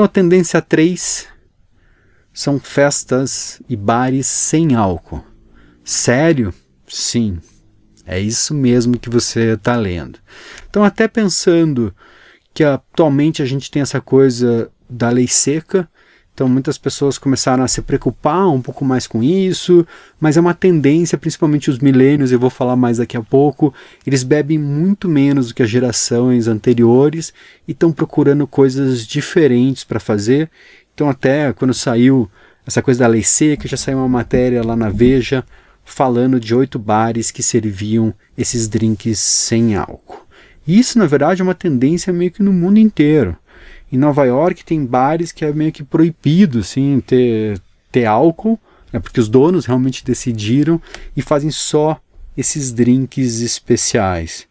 Então a tendência 3 são festas e bares sem álcool. Sério? Sim. É isso mesmo que você está lendo. Então, até pensando que atualmente a gente tem essa coisa da lei seca, então muitas pessoas começaram a se preocupar um pouco mais com isso, mas é uma tendência, principalmente os milênios, eu vou falar mais daqui a pouco, eles bebem muito menos do que as gerações anteriores e estão procurando coisas diferentes para fazer. Então até quando saiu essa coisa da lei seca, já saiu uma matéria lá na Veja falando de oito bares que serviam esses drinks sem álcool. Isso, na verdade, é uma tendência meio que no mundo inteiro. Em Nova York tem bares que é meio que proibido, assim, ter, ter álcool, né? Porque os donos realmente decidiram e fazem só esses drinks especiais.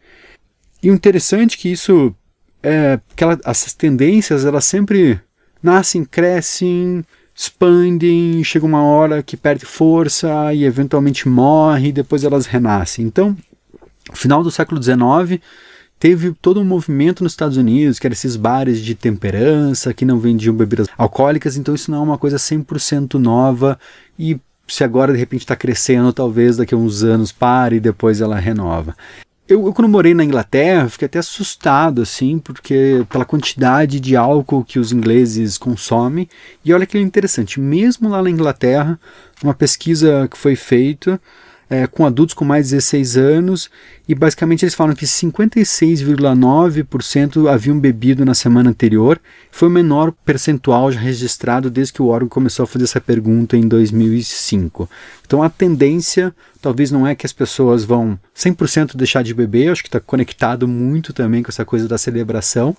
E o interessante é que isso é que ela, essas tendências elas sempre nascem, crescem, expandem, chega uma hora que perde força e eventualmente morre, e depois elas renascem. Então, no final do século XIX, teve todo um movimento nos Estados Unidos, que eram esses bares de temperança, que não vendiam bebidas alcoólicas, então isso não é uma coisa 100% nova e se agora de repente está crescendo, talvez daqui a uns anos pare e depois ela renova. Eu, eu, quando morei na Inglaterra, fiquei até assustado, assim, porque pela quantidade de álcool que os ingleses consomem. E olha que interessante, mesmo lá na Inglaterra, uma pesquisa que foi feita, é, com adultos com mais de 16 anos e basicamente eles falam que 56,9% haviam bebido na semana anterior. Foi o menor percentual já registrado desde que o órgão começou a fazer essa pergunta em 2005. Então a tendência talvez não é que as pessoas vão 100% deixar de beber, acho que está conectado muito também com essa coisa da celebração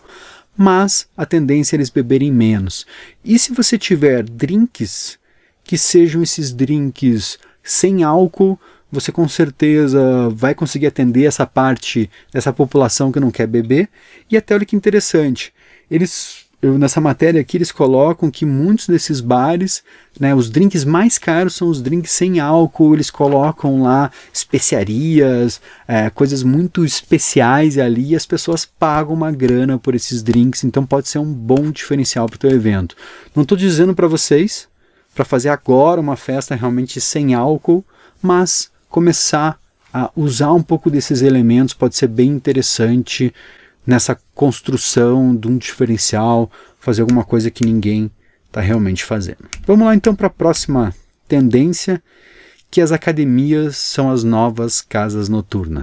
mas a tendência é eles beberem menos. E se você tiver drinks, que sejam esses drinks sem álcool, você com certeza vai conseguir atender essa parte dessa população que não quer beber. E até olha que interessante, eles eu, nessa matéria aqui eles colocam que muitos desses bares, né, os drinks mais caros são os drinks sem álcool, eles colocam lá especiarias, é, coisas muito especiais ali e as pessoas pagam uma grana por esses drinks, então pode ser um bom diferencial para o teu evento. Não estou dizendo para vocês para fazer agora uma festa realmente sem álcool, mas começar a usar um pouco desses elementos pode ser bem interessante nessa construção de um diferencial, fazer alguma coisa que ninguém está realmente fazendo. Vamos lá então para a próxima tendência, que as academias são as novas casas noturnas.